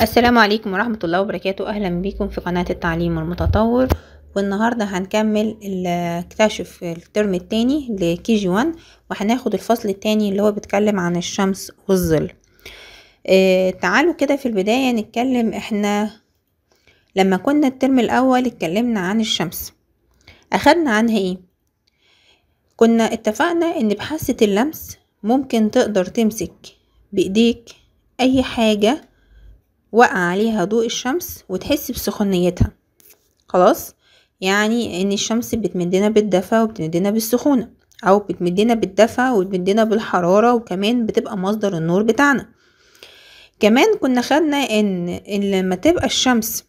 السلام عليكم ورحمة الله وبركاته أهلا بكم في قناة التعليم المتطور والنهاردة هنكمل الكتاشف الترم التاني لكي جي وان وهناخد الفصل التاني اللي هو بيتكلم عن الشمس والظل اه تعالوا كده في البداية نتكلم احنا لما كنا الترم الاول اتكلمنا عن الشمس اخدنا عنها ايه كنا اتفقنا ان بحاسة اللمس ممكن تقدر تمسك بايديك اي حاجة وقع عليها ضوء الشمس وتحس بسخونيتها خلاص يعني ان الشمس بتمدنا بالدفى وبتمدنا بالسخونة او بتمدنا بالدفى وبتمدنا بالحرارة وكمان بتبقى مصدر النور بتاعنا كمان كنا خدنا ان, إن لما تبقى الشمس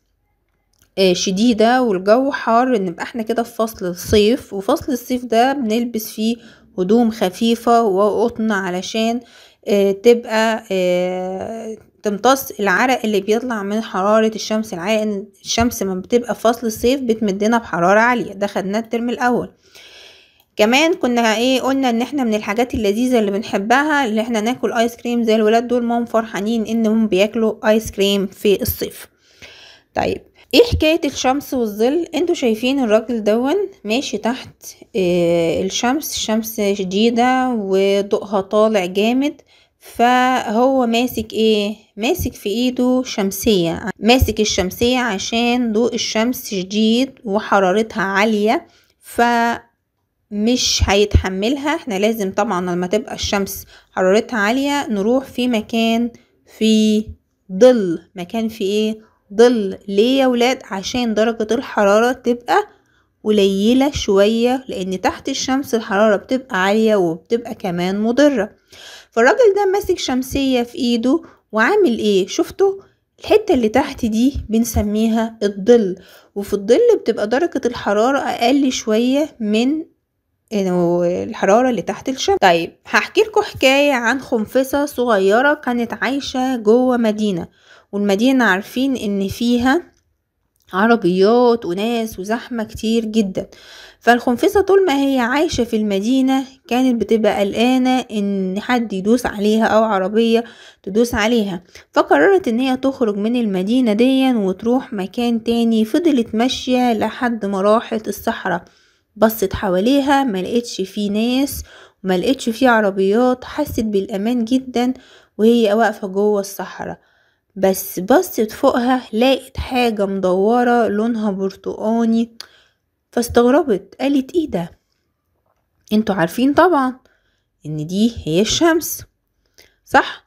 آه، شديدة والجو حار نبقى احنا كده في فصل الصيف وفصل الصيف ده بنلبس فيه هدوم خفيفة وقطن علشان آه، تبقى آه، تمتص العرق اللي بيطلع من حرارة الشمس العالية ان الشمس ما بتبقى في فصل الصيف بتمدنا بحرارة عالية ده خدناه الترم الاول كمان كنا ايه قلنا ان احنا من الحاجات اللذيذة اللي بنحبها اللي احنا ناكل ايس كريم زي الولاد دول ماهم فرحانين انهم بياكلوا ايس كريم في الصيف طيب ايه حكاية الشمس والظل انتوا شايفين الراجل دون ماشي تحت اه الشمس الشمس شديدة وضوءها طالع جامد فهو ماسك ايه ماسك في ايده شمسية ماسك الشمسية عشان ضوء الشمس شديد وحرارتها عالية فمش هيتحملها احنا لازم طبعا لما تبقى الشمس حرارتها عالية نروح في مكان في ظل مكان في ايه ظل ليه يا ولاد عشان درجة الحرارة تبقى قليلة شوية لأن تحت الشمس الحرارة بتبقى عالية وبتبقى كمان مضرة فالراجل ده ماسك شمسية في ايده وعامل ايه شفتوا الحتة اللي تحت دي بنسميها الظل وفي الظل بتبقى درجة الحرارة اقل شوية من الحرارة اللي تحت الشمس طيب هحكي لكم حكاية عن خنفسة صغيرة كانت عايشة جوه مدينة والمدينة عارفين ان فيها عربيات وناس وزحمة كتير جدا فالخنفسة طول ما هي عايشة في المدينة كانت بتبقى قلقانة ان حد يدوس عليها او عربية تدوس عليها فقررت ان هي تخرج من المدينة دي وتروح مكان تاني فضلت ماشية لحد ما راحت الصحراء بصت حواليها ملقتش فيه ناس وملقتش فيه عربيات حست بالامان جدا وهي واقفة جوه الصحراء بس بصت فوقها لقت حاجة مدورة لونها برتقاني فاستغربت قالت ايه ده انتوا عارفين طبعا ان دي هي الشمس صح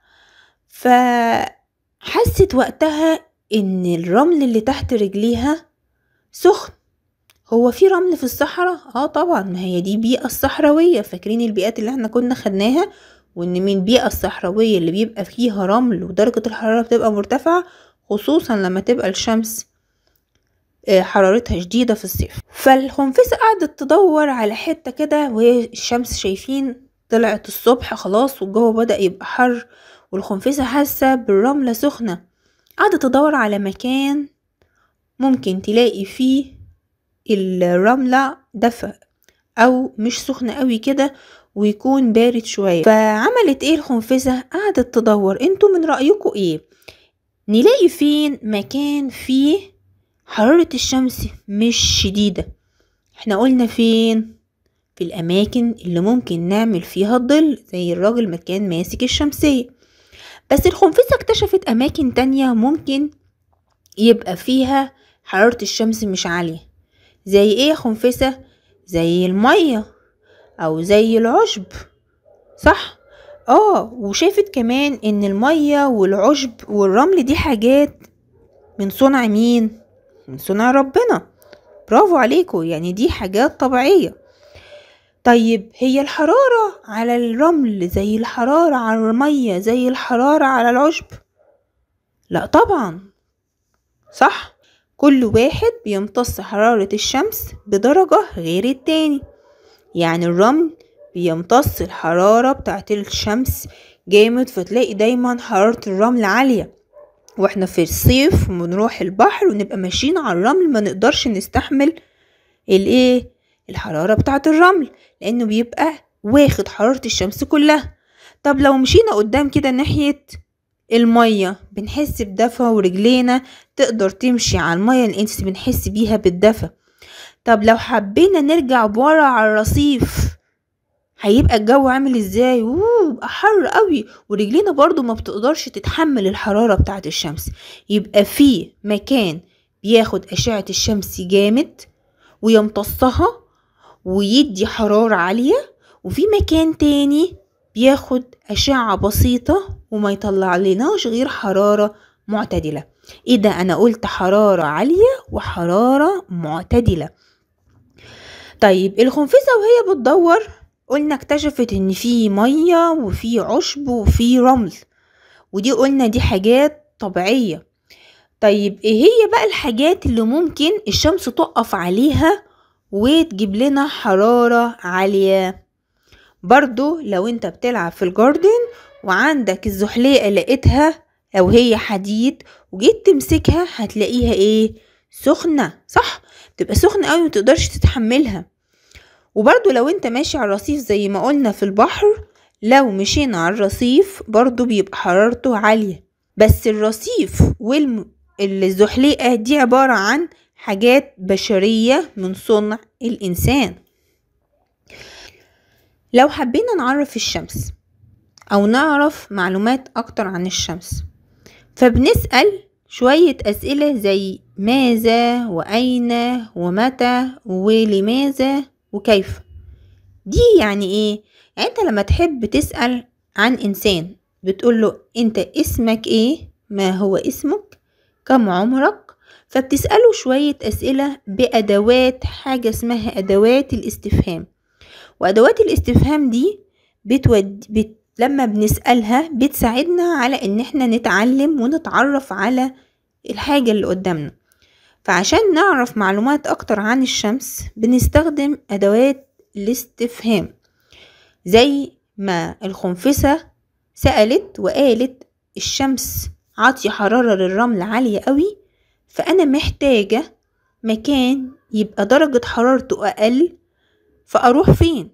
فحست وقتها ان الرمل اللي تحت رجليها سخن هو في رمل في الصحراء اه طبعا ما هي دي بيئة الصحراوية فاكرين البيئات اللي احنا كنا خدناها وان من بيئة الصحراوية اللي بيبقى فيها رمل ودرجة الحرارة بتبقى مرتفعة خصوصا لما تبقى الشمس آه، حرارتها شديدة في الصيف فالخنفسة قعدت تدور على حتة كده وهي الشمس شايفين طلعت الصبح خلاص والجو بدأ يبقى حر والخنفسة حاسة بالرملة سخنة قعدت تدور على مكان ممكن تلاقي فيه الرملة دفى أو مش سخنة قوي كده ويكون بارد شوية فعملت ايه الخنفسة قعدت تدور انتوا من رأيكم ايه نلاقي فين مكان فيه حرارة الشمس مش شديدة احنا قلنا فين في الأماكن اللي ممكن نعمل فيها الضل زي الراجل مكان ماسك الشمسية بس الخنفسة اكتشفت أماكن تانية ممكن يبقى فيها حرارة الشمس مش عالية زي ايه يا خنفسة زي المية أو زي العشب صح اه وشافت كمان ان المية والعشب والرمل دي حاجات من صنع مين من صنع ربنا برافو عليكم يعني دي حاجات طبيعية طيب هي الحرارة على الرمل زي الحرارة على المية زي الحرارة على العشب لا طبعا صح كل واحد بيمتص حرارة الشمس بدرجة غير التاني يعني الرمل بيمتص الحرارة بتاعت الشمس جامد فتلاقي دايما حرارة الرمل عالية واحنا في الصيف بنروح البحر ونبقى ماشيين على الرمل ما نقدرش نستحمل الايه الحرارة بتاعة الرمل لانه بيبقى واخد حرارة الشمس كلها طب لو مشينا قدام كده ناحية المية بنحس بدفى ورجلينا تقدر تمشي على المية لان بنحس بيها بالدفى طب لو حبينا نرجع بورا على الرصيف هيبقى الجو عامل ازاي اوه حر قوي ورجلينا برضو ما بتقدرش تتحمل الحرارة بتاعة الشمس يبقى في مكان بياخد أشعة الشمس جامد ويمتصها ويدي حرارة عالية وفي مكان تاني بياخد أشعة بسيطة وما يطلع لناش غير حرارة معتدلة ايه ده انا قلت حرارة عالية وحرارة معتدلة طيب الخنفسة وهي بتدور قلنا اكتشفت ان في مية وفي عشب وفي رمل ودي قلنا دي حاجات طبيعية طيب ايه هي بقى الحاجات اللي ممكن الشمس تقف عليها وتجيب لنا حرارة عالية برضو لو انت بتلعب في الجاردن وعندك الزحلية لقيتها او هي حديد وجيت تمسكها هتلاقيها ايه سخنة صح تبقى سخنة قوي متقدرش تتحملها وبرضو لو انت ماشي على الرصيف زي ما قلنا في البحر لو مشينا على الرصيف برضو بيبقى حرارته عالية بس الرصيف والزحليقة دي عبارة عن حاجات بشرية من صنع الإنسان لو حبينا نعرف الشمس أو نعرف معلومات أكتر عن الشمس فبنسأل شوية أسئلة زي ماذا وأين ومتى ولماذا وكيف دي يعني ايه يعني انت لما تحب تسأل عن انسان بتقول له انت اسمك ايه ما هو اسمك كم عمرك فبتسأله شوية أسئلة بأدوات حاجة اسمها أدوات الاستفهام وأدوات الاستفهام دي بتود... بت... لما بنسألها بتساعدنا على إن احنا نتعلم ونتعرف على الحاجة اللي قدامنا فعشان نعرف معلومات أكتر عن الشمس بنستخدم أدوات الاستفهام زي ما الخنفسة سألت وقالت الشمس عاطية حرارة للرمل عالية قوي فأنا محتاجة مكان يبقى درجة حرارته أقل فأروح فين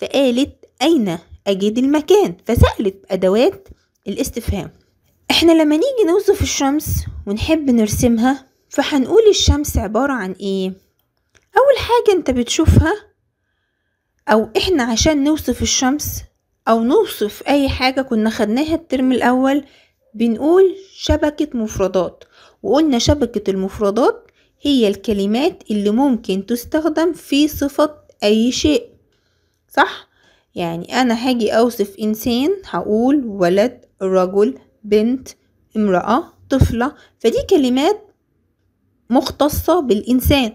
فقالت أين أجد المكان فسألت أدوات الاستفهام احنا لما نيجي نوصف الشمس ونحب نرسمها فهنقول الشمس عبارة عن ايه اول حاجة انت بتشوفها او احنا عشان نوصف الشمس او نوصف اي حاجة كنا خدناها الترم الاول بنقول شبكة مفردات وقلنا شبكة المفردات هي الكلمات اللي ممكن تستخدم في صفة اي شيء صح يعني انا هاجي اوصف انسان هقول ولد رجل بنت امرأة طفلة فدي كلمات مختصة بالإنسان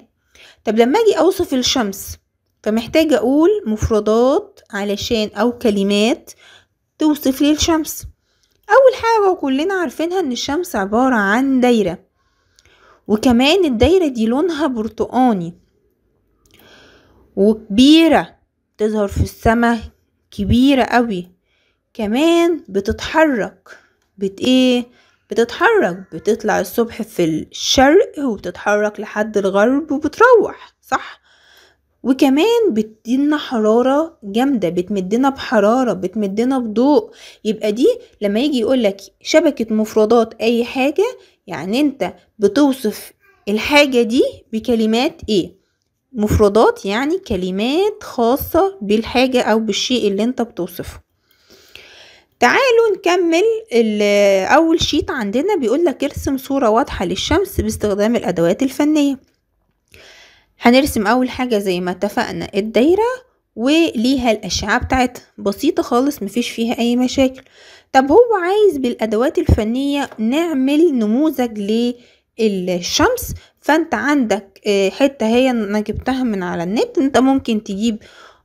طب لما أجي أوصف الشمس فمحتاجة أقول مفردات علشان أو كلمات توصف لي الشمس أول حاجة وكلنا عارفينها إن الشمس عبارة عن دايرة وكمان الدايرة دي لونها برتقاني وكبيرة تظهر في السماء كبيرة قوي كمان بتتحرك بت ايه بتتحرك بتطلع الصبح في الشرق وبتتحرك لحد الغرب وبتروح صح وكمان بتدينا حرارة جامدة بتمدنا بحرارة بتمدنا بضوء يبقى دي لما يجي يقولك شبكة مفردات أي حاجة يعني أنت بتوصف الحاجة دي بكلمات إيه مفردات يعني كلمات خاصة بالحاجة أو بالشيء اللي أنت بتوصفه تعالوا نكمل اول شيت عندنا بيقول لك ارسم صورة واضحة للشمس باستخدام الادوات الفنية هنرسم اول حاجة زي ما اتفقنا الدايرة وليها الأشعة بتاعتها بسيطة خالص مفيش فيها أي مشاكل طب هو عايز بالأدوات الفنية نعمل نموذج للشمس فانت عندك آه، حتة هي انا جبتها من على النت انت ممكن تجيب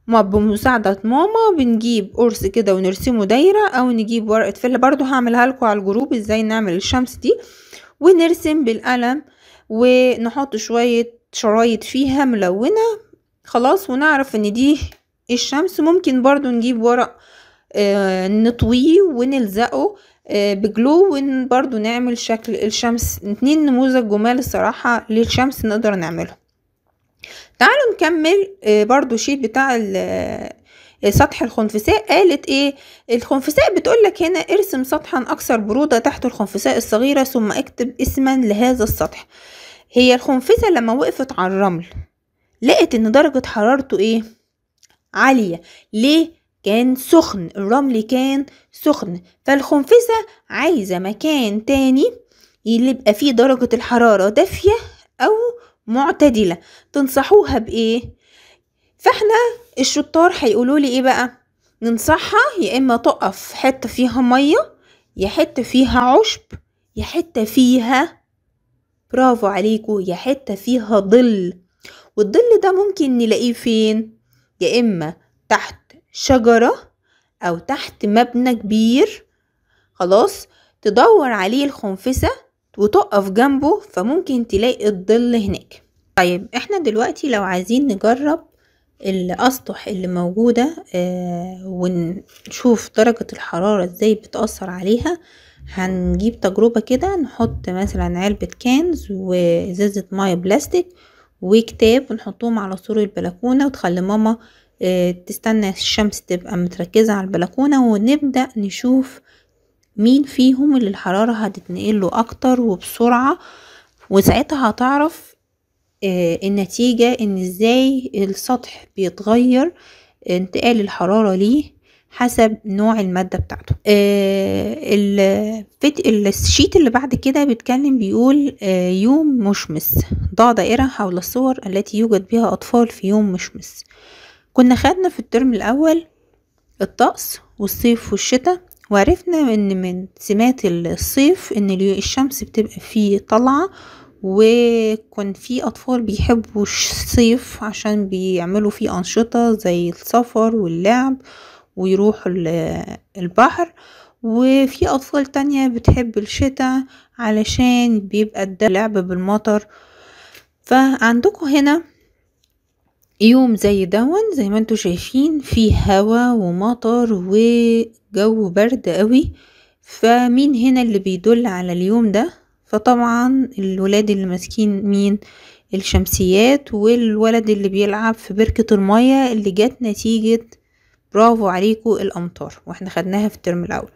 ما بمساعدة ماما بنجيب قرص كده ونرسمه دايرة او نجيب ورقة فل برضو هعملها لكم على الجروب ازاي نعمل الشمس دي ونرسم بالقلم ونحط شوية شرايط فيها ملونة خلاص ونعرف ان دي الشمس ممكن برضو نجيب ورق آه نطويه ونلزقه آه، بجلو وبرضو نعمل شكل الشمس اتنين نموذج جمال الصراحة للشمس نقدر نعمله تعالوا نكمل آه، برضو شيت بتاع آه، سطح الخنفساء قالت ايه الخنفساء بتقولك هنا ارسم سطحا اكثر برودة تحت الخنفساء الصغيرة ثم اكتب اسما لهذا السطح هي الخنفسة لما وقفت على الرمل لقت ان درجة حرارته ايه عالية ليه كان سخن الرمل كان سخن فالخنفسة عايزة مكان تاني يبقى فيه درجة الحرارة دافية أو معتدلة تنصحوها بإيه فاحنا الشطار هيقولوا لي إيه بقى ننصحها يا إما تقف حتة فيها مية يا حتة فيها عشب يا حتة فيها برافو عليكو يا حتة فيها ظل والظل ده ممكن نلاقيه فين يا إما تحت شجرة أو تحت مبنى كبير خلاص تدور عليه الخنفسة وتقف جنبه فممكن تلاقي الظل هناك طيب احنا دلوقتي لو عايزين نجرب الاسطح اللي موجودة آه ونشوف درجة الحرارة ازاي بتأثر عليها هنجيب تجربة كده نحط مثلا علبة كانز وازازة ماية بلاستيك وكتاب ونحطهم على سور البلكونة وتخلي ماما آه تستنى الشمس تبقى متركزة على البلكونة ونبدأ نشوف مين فيهم اللي الحرارة هتتنقله اكتر وبسرعة وساعتها هتعرف آه النتيجة ان ازاي السطح بيتغير انتقال الحرارة ليه حسب نوع المادة بتاعته آه الشيت اللي بعد كده بيتكلم بيقول آه يوم مشمس ضع دائرة حول الصور التي يوجد بها أطفال في يوم مشمس كنا خدنا في الترم الأول الطقس والصيف والشتاء وعرفنا ان من سمات الصيف ان الشمس بتبقى فيه طلعة وكان في اطفال بيحبوا الصيف عشان بيعملوا فيه انشطه زي السفر واللعب ويروح البحر وفي اطفال تانية بتحب الشتاء علشان بيبقى ده لعب بالمطر فعندكم هنا يوم زي دون زي ما انتوا شايفين فيه هوا ومطر وجو برد قوي فمين هنا اللي بيدل على اليوم ده فطبعا الولاد اللي ماسكين مين الشمسيات والولد اللي بيلعب في بركة المية اللي جت نتيجة برافو عليكم الأمطار واحنا خدناها في الترم الأول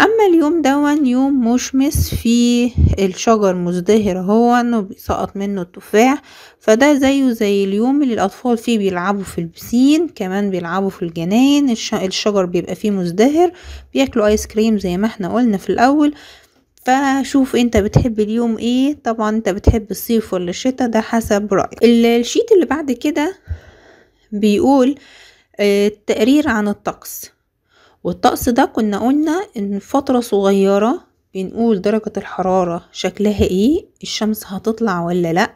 اما اليوم ده يوم مشمس فيه الشجر مزدهر هو انه بيسقط منه التفاح فده زيه زي اليوم اللي الاطفال فيه بيلعبوا في البسين كمان بيلعبوا في الجناين الشجر بيبقى فيه مزدهر بياكلوا ايس كريم زي ما احنا قلنا في الاول فشوف انت بتحب اليوم ايه طبعا انت بتحب الصيف ولا الشتاء ده حسب رأيك الشيت اللي بعد كده بيقول آه، التقرير عن الطقس والطقس ده كنا قلنا ان فترة صغيرة بنقول درجة الحرارة شكلها ايه الشمس هتطلع ولا لا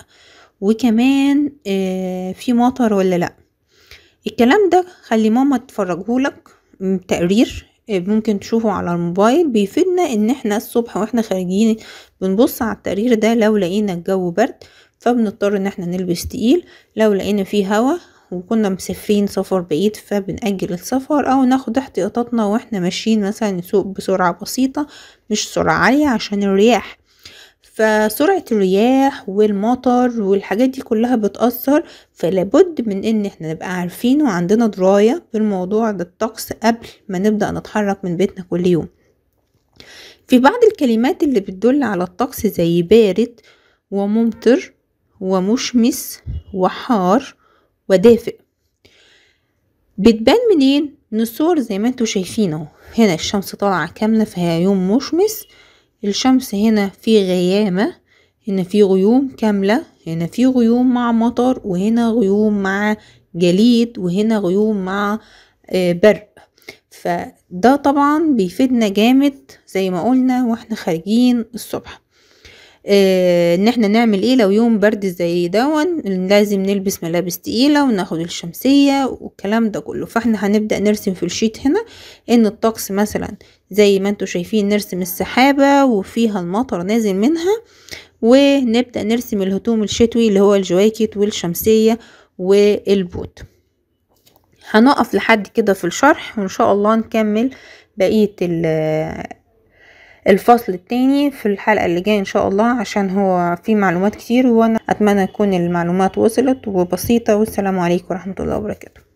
وكمان آه في مطر ولا لا الكلام ده خلي ماما تفرجهولك تقرير آه، ممكن تشوفه على الموبايل بيفيدنا ان احنا الصبح واحنا خارجين بنبص على التقرير ده لو لقينا الجو برد فبنضطر ان احنا نلبس تقيل لو لقينا فيه هوا وكنا مسافرين سفر بعيد فبنأجل السفر أو ناخد احتياطاتنا واحنا ماشيين مثلا نسوق بسرعة بسيطة مش سرعة عالية عشان الرياح فسرعة الرياح والمطر والحاجات دي كلها بتأثر فلابد من ان احنا نبقى عارفين وعندنا دراية بالموضوع ده الطقس قبل ما نبدأ نتحرك من بيتنا كل يوم في بعض الكلمات اللي بتدل على الطقس زي بارد وممطر ومشمس وحار ودافئ بتبان منين من الصور زي ما انتوا شايفين اهو هنا الشمس طالعه كامله فهي يوم مشمس الشمس هنا في غيامه هنا في غيوم كامله هنا في غيوم مع مطر وهنا غيوم مع جليد وهنا غيوم مع آه، برق فده طبعا بيفيدنا جامد زي ما قلنا واحنا خارجين الصبح آه، ان احنا نعمل ايه لو يوم برد زي دون لازم نلبس ملابس تقيلة وناخد الشمسية والكلام ده كله فاحنا هنبدأ نرسم في الشيت هنا ان الطقس مثلا زي ما انتوا شايفين نرسم السحابة وفيها المطر نازل منها ونبدأ نرسم الهتوم الشتوي اللي هو الجواكت والشمسية والبوت هنقف لحد كده في الشرح وان شاء الله نكمل بقية الفصل التاني في الحلقة اللي جاية ان شاء الله عشان هو فيه معلومات كتير وانا اتمنى تكون المعلومات وصلت وبسيطة والسلام عليكم ورحمة الله وبركاته